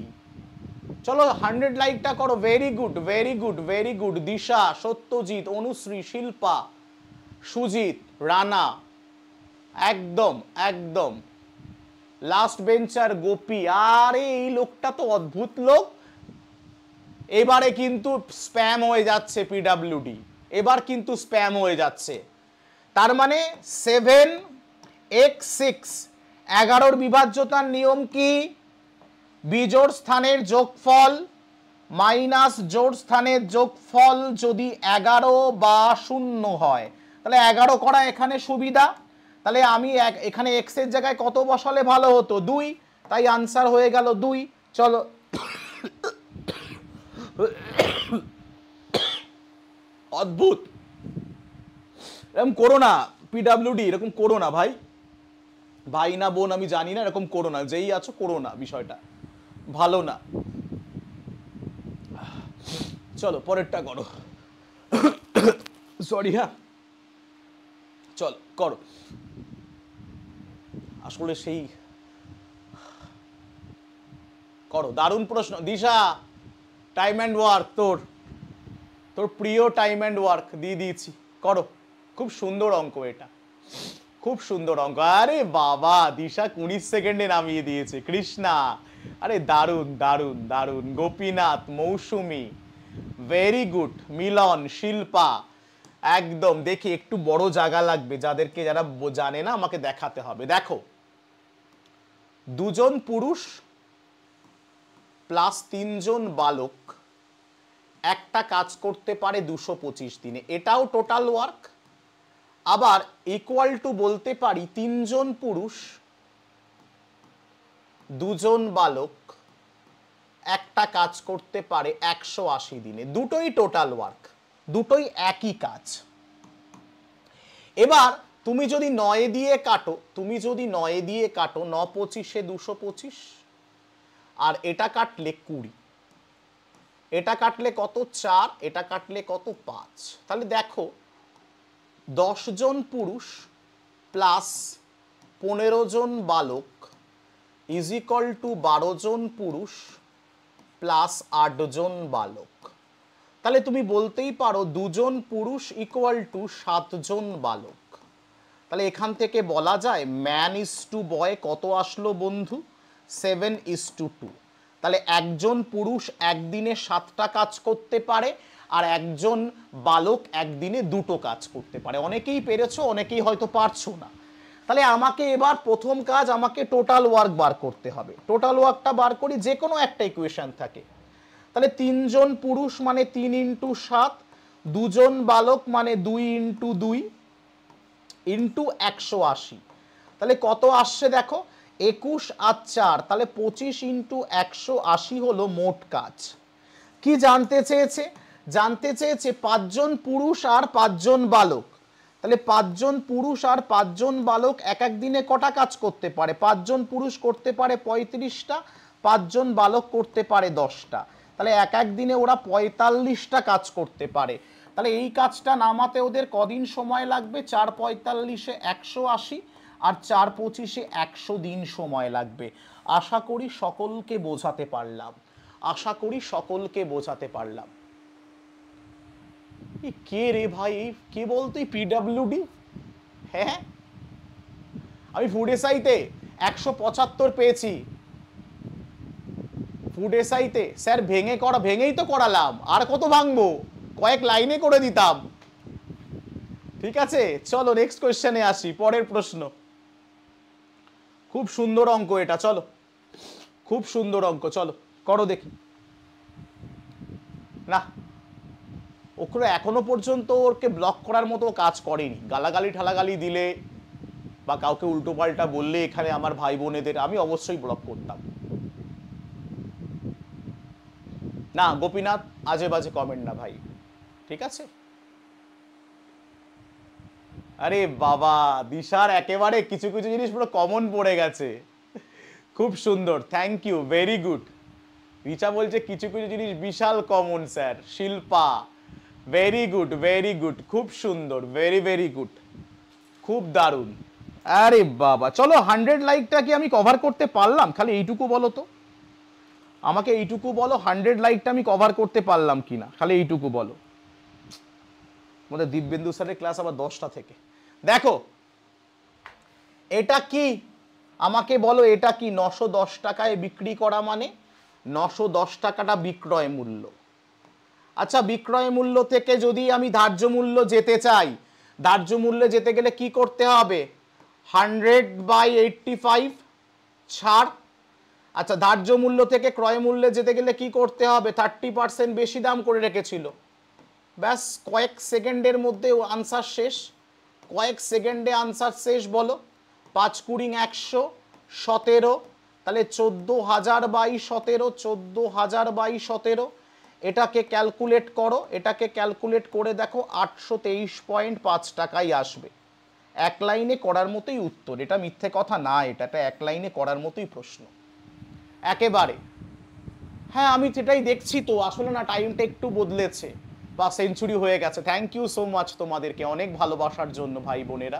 চলো হান্ড্রেড লাইকটা করো very good very good very good Disha Satyajit Anushree Shilpa Sujit Rana একদম একদম লাস্ট বেঞ্চার গোপী আরে এই লোকটা তো অদ্ভুত লোক এবারে কিন্তু স্প্যাম হয়ে যাচ্ছে পিডাব্লিউডি এবার কিন্তু স্প্যাম হয়ে যাচ্ছে তার মানে সেভেন এক্স সিক্স এগারোর বিভাজ্যতার নিয়ম কি বিজোড় স্থানের যোগফল মাইনাস জোর স্থানের যোগফল যদি এগারো বা শূন্য হয় তাহলে এগারো করা এখানে সুবিধা তাহলে আমি এখানে এক্সের জায়গায় কত বসালে ভালো হতো দুই তাই আনসার হয়ে গেল দুই চলো অদ্ভুত এরকম করো না পিডাব্লিউডি এরকম করো না ভাই ভাই না বোন আমি জানি না এরকম করো না যেই আছো করো না বিষয়টা ভালো না চলো পরেরটা করো সরি হ্যাঁ চল করো আসলে সেই করো দারুণ প্রশ্ন দিশা টাইম অ্যান্ড ওয়ার্ক তোর তোর প্রিয় টাইম অ্যান্ড ওয়ার্ক দিয়ে দিয়েছি করো খুব সুন্দর অঙ্ক এটা খুব সুন্দর অঙ্ক আরে বাবা দিশা কুড়ি সেকেন্ডে নামিয়ে দিয়েছে কৃষ্ণা আরে দারুণ দারুণ দারুণ গোপীনাথ মৌসুমি ভেরি গুড মিলন শিল্পা একদম দেখি একটু বড় জায়গা লাগবে যাদেরকে যারা জানে না আমাকে দেখাতে হবে দেখো দুজন পুরুষ প্লাস তিনজন বালক একটা কাজ করতে পারে দুশো পঁচিশ দিনে এটাও টোটাল ওয়ার্ক আবার ইকুয়াল টু বলতে পারি তিনজন পুরুষ দুজন বালক একটা কাজ করতে পারে একশো আশি দিনে দুটোই টোটাল ওয়ার্ক দুটোই একই কাজ এবার তুমি যদি নয়ে দিয়ে কাটো তুমি যদি নয়ে দিয়ে কাটো ন পঁচিশে দুশো পঁচিশ আর এটা কাটলে কুড়ি এটা কাটলে কত চার এটা কাটলে কত পাঁচ তাহলে দেখো জন পুরুষ প্লাস পনেরো জন বালক ইজ ইকল টু বারো জন পুরুষ প্লাস আটজন বালক তাহলে তুমি বলতেই পারো দুজন পুরুষ ইকুয়াল টু সাতজন বালক তাহলে এখান থেকে বলা যায় ম্যান ইজ টু বয় কত আসলো বন্ধু সেভেন ইজ টু টু তাহলে একজন পুরুষ একদিনে সাতটা কাজ করতে পারে আর একজন বালক একদিনে দুটো কাজ করতে পারে অনেকেই পেরেছো অনেকেই হয়তো পারছো না তাহলে আমাকে এবার প্রথম কাজ আমাকে টোটাল ওয়ার্ক বার করতে হবে টোটাল ওয়ার্কটা বার করি যে কোনো একটা ইকুয়েশান থাকে তাহলে তিনজন পুরুষ মানে তিন ইন্টু সাত দুজন বালক মানে দুই ইন্টু দুই ইন্টু একশো আশি তাহলে কত আসছে দেখো একুশ আর চার তাহলে পঁচিশ ইন্টু একশো আশি হলো মোট কাজ কি জানতে চেয়েছে জানতে চেয়েছে পাঁচজন পুরুষ আর পাঁচজন বালক তাহলে পাঁচজন পুরুষ আর পাঁচজন বালক এক এক দিনে কটা কাজ করতে পারে পাঁচজন পুরুষ করতে পারে পঁয়ত্রিশটা পাঁচজন বালক করতে পারে দশটা তাহলে এক এক দিনে ওরা পঁয়তাল্লিশটা কাজ করতে পারে তাহলে এই কাজটা নামাতে ওদের কদিন সময় লাগবে চার পঁয়তাল্লিশে একশো আশি আর চার পঁচিশে একশো দিন সময় লাগবে আশা করি সকলকে বোঝাতে পারলাম আশা করি সকলকে বোঝাতে পারলাম কে রে ভাই কে বলতো পিডাব্লিউডি হ্যাঁ আমি ফুড এসআইতে একশো পঁচাত্তর পেয়েছি ফুড এসআইতে স্যার ভেঙে করা ভেঙেই তো করালাম আর কত ভাঙবো কয়েক লাইনে করে দিতাম ঠিক আছে চলো নেক্সট কোয়েশ্চেনে আসি পরের প্রশ্ন খুব সুন্দর অঙ্ক এটা চলো খুব সুন্দর অঙ্ক চলো করো দেখি না ওকে এখনো পর্যন্ত ওরকে ব্লক করার মতো কাজ করেনি গালাগালি ঠালাগালি দিলে বা কাউকে উল্টো পাল্টা বললে এখানে আমার ভাই বোনেদের আমি অবশ্যই ব্লক করতাম না গোপীনাথ আজে বাজে কমেন্ট না ভাই ঠিক আছে আরে বাবা দিশার একেবারে কিছু কিছু জিনিস পুরো কমন পড়ে গেছে খুব সুন্দর thank you very good Richa বলছে কিছু কিছু জিনিস বিশাল common sir Shilpa very good very good খুব সুন্দর ভেরি ভেরি গুড খুব দারুণ আরে বাবা চলো হান্ড্রেড লাইকটা কি আমি কভার করতে পারলাম খালি এইটুকু বলো তো আমাকে এইটুকু বলো হান্ড্রেড লাইকটা আমি কভার করতে পারলাম কি না খালি এইটুকু বলো আমাদের দিব্যেন্দু স্যারের ক্লাস আবার দশটা থেকে দেখো এটা কি আমাকে বলো এটা কি নশো দশ টাকায় বিক্রি করা মানে নশো দশ টাকাটা বিক্রয় মূল্য আচ্ছা বিক্রয় মূল্য থেকে যদি আমি ধার্য মূল্য যেতে চাই ধার্য মূল্যে যেতে গেলে কি করতে হবে হান্ড্রেড বাই এইটটি ফাইভ ছাড় আচ্ছা ধার্য মূল্য থেকে ক্রয় মূল্যে যেতে গেলে কি করতে হবে থার্টি পার্সেন্ট বেশি দাম করে রেখেছিল ব্যাস কয়েক সেকেন্ডের মধ্যে আনসার শেষ কয়েক সেকেন্ডে আনসার শেষ বলো পাঁচ কুড়িং একশো সতেরো তাহলে চোদ্দো হাজার বাই সতেরো চোদ্দো হাজার বাই সতেরো এটাকে ক্যালকুলেট করো এটাকে ক্যালকুলেট করে দেখো আটশো তেইশ পয়েন্ট পাঁচ টাকাই আসবে এক লাইনে করার মতোই উত্তর এটা মিথ্যে কথা না এটা এক লাইনে করার মতোই প্রশ্ন একেবারে হ্যাঁ আমি সেটাই দেখছি তো আসলে না টাইমটা একটু বদলেছে বা সেঞ্চুরি হয়ে গেছে থ্যাংক ইউ সো মাচ তোমাদেরকে অনেক ভালোবাসার জন্য ভাই বোনেরা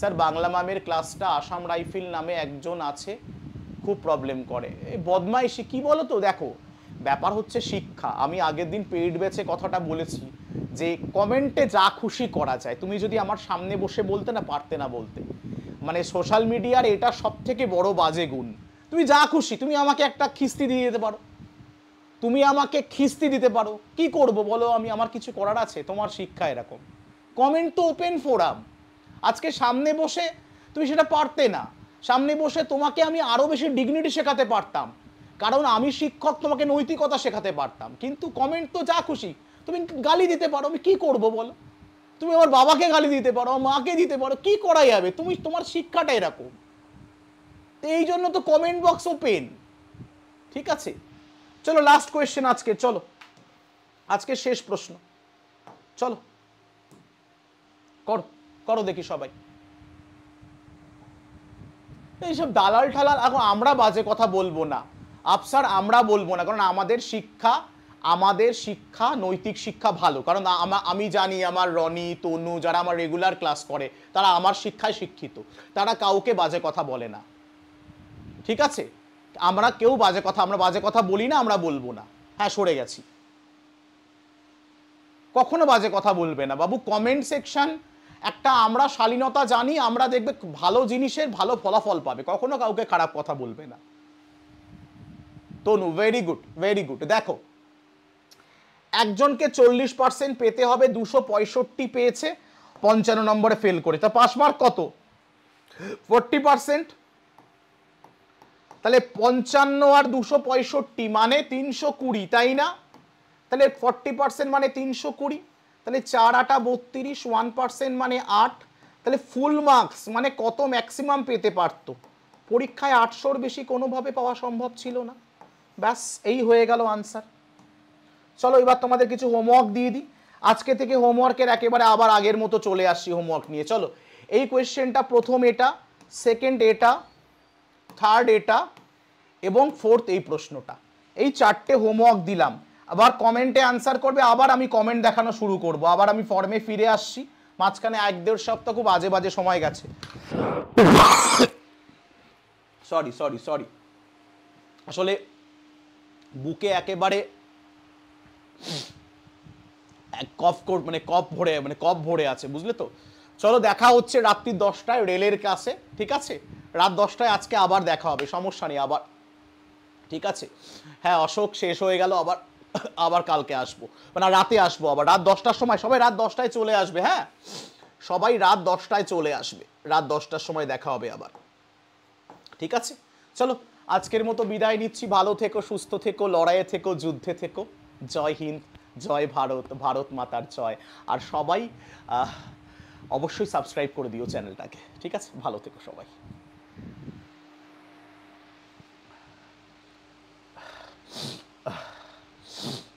স্যার বাংলা মামের ক্লাসটা আসাম রাইফেল নামে একজন আছে খুব প্রবলেম করে বদমাইশি কি বলো তো দেখো ব্যাপার হচ্ছে শিক্ষা আমি আগের দিন পেট বেছে কথাটা বলেছি যে কমেন্টে যা খুশি করা যায় তুমি যদি আমার সামনে বসে বলতে না পারতে না বলতে মানে সোশ্যাল মিডিয়ার এটা সব থেকে বড় বাজে গুণ তুমি যা খুশি তুমি আমাকে একটা খিস্তি দিয়ে দিতে পারো তুমি আমাকে খিস্তি দিতে পারো কি করব বলো আমি আমার কিছু করার আছে তোমার শিক্ষা এরকম কমেন্ট তো ওপেন ফোরাম আজকে সামনে বসে তুমি সেটা পারতে না সামনে বসে তোমাকে আমি আরও বেশি ডিগনিটি শেখাতে পারতাম কারণ আমি শিক্ষক তোমাকে নৈতিকতা শেখাতে পারতাম কিন্তু কমেন্ট তো যা খুশি তুমি গালি দিতে পারো আমি কী করবো বলো তুমি আমার বাবাকে গালি দিতে পারো মাকে দিতে পারো কি করাই যাবে তুমি তোমার শিক্ষাটা এরকম এই জন্য তো কমেন্ট বক্স ওপেন ঠিক আছে চলো লাস্ট কোয়েশ্চেন আজকে চলো আজকে শেষ প্রশ্ন চলো করো করো দেখি সবাই এইসব দালাল ঠালাল এখন আমরা বাজে কথা বলবো না আফসার আমরা বলবো না কারণ আমাদের শিক্ষা আমাদের শিক্ষা নৈতিক শিক্ষা ভালো কারণ আমি জানি আমার রনি তনু যারা আমার রেগুলার ক্লাস করে তারা আমার শিক্ষায় শিক্ষিত তারা কাউকে বাজে কথা বলে না ঠিক আছে আমরা কেউ বাজে কথা আমরা বাজে কথা বলি না আমরা বলবো না হ্যাঁ সরে গেছি কখনো বাজে কথা বলবে না বাবু কমেন্ট সেকশন একটা আমরা শালীনতা জানি আমরা দেখবে ভালো জিনিসের ভালো ফলাফল পাবে কখনো কাউকে খারাপ কথা বলবে না Tanu very good very good দেখো একজনকে চল্লিশ পার্সেন্ট পেতে হবে দুশো পঁয়ষট্টি পেয়েছে পঞ্চান্ন নম্বরে ফেল করে তা পাস মার্ক কত ফোরটি পার্সেন্ট তাহলে পঞ্চান্ন আর দুশো পঁয়ষট্টি মানে তিনশো কুড়ি তাই না তাহলে ফর্টি পার্সেন্ট মানে তিনশো কুড়ি তাহলে চার আটা বত্রিশ ওয়ান পার্সেন্ট মানে আট তাহলে ফুল মার্কস মানে কত ম্যাক্সিমাম পেতে পারত পরীক্ষায় আটশোর বেশি কোনোভাবে পাওয়া সম্ভব ছিল না ব্যাস এই হয়ে গেল আনসার চলো এবার তোমাদের কিছু হোমওয়ার্ক দিয়ে দিই আজকে থেকে হোমওয়ার্কের একেবারে আবার আগের মতো চলে আসছি হোমওয়ার্ক নিয়ে চলো এই কোয়েশ্চেনটা প্রথম এটা সেকেন্ড এটা থার্ড এটা এবং ফোর্থ এই প্রশ্নটা এই চারটে হোমওয়ার্ক দিলাম আবার কমেন্টে আনসার করবে আবার আমি কমেন্ট দেখানো শুরু করব আবার আমি ফর্মে ফিরে আসছি মাঝখানে এক দেড় সপ্তাহ খুব বাজে বাজে সময় গেছে সরি সরি সরি আসলে বুকে একেবারে কফ মানে কপ ভরে মানে কফ ভরে আছে বুঝলে তো চলো দেখা হচ্ছে রাত্রি দশটায় রেলের কাছে ঠিক আছে রাত দশটায় আজকে আবার দেখা হবে সমস্যা নেই আবার ঠিক আছে হ্যাঁ অশোক শেষ হয়ে গেল আবার আবার কালকে আসবো মানে রাতে আসবো আবার রাত দশটার সময় সবাই রাত দশটায় চলে আসবে হ্যাঁ সবাই রাত দশটায় চলে আসবে রাত দশটার সময় দেখা হবে আবার ঠিক আছে চলো আজকের মতো বিদায় নিচ্ছি ভালো থেকো সুস্থ থেকো লড়াইয়ে থেকো যুদ্ধে থেকো জয় হিন্দ জয় ভারত ভারত মাতার জয় আর সবাই অবশ্যই সাবস্ক্রাইব করে দিও চ্যানেলটাকে ঠিক আছে ভালো থেকো সবাই Yeah.